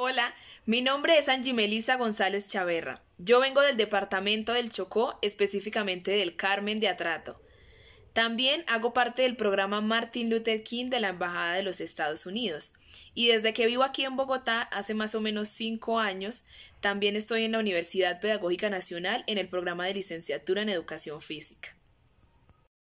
Hola, mi nombre es Angie Melisa González Chaverra. Yo vengo del departamento del Chocó, específicamente del Carmen de Atrato. También hago parte del programa Martin Luther King de la Embajada de los Estados Unidos. Y desde que vivo aquí en Bogotá, hace más o menos cinco años, también estoy en la Universidad Pedagógica Nacional en el programa de licenciatura en Educación Física.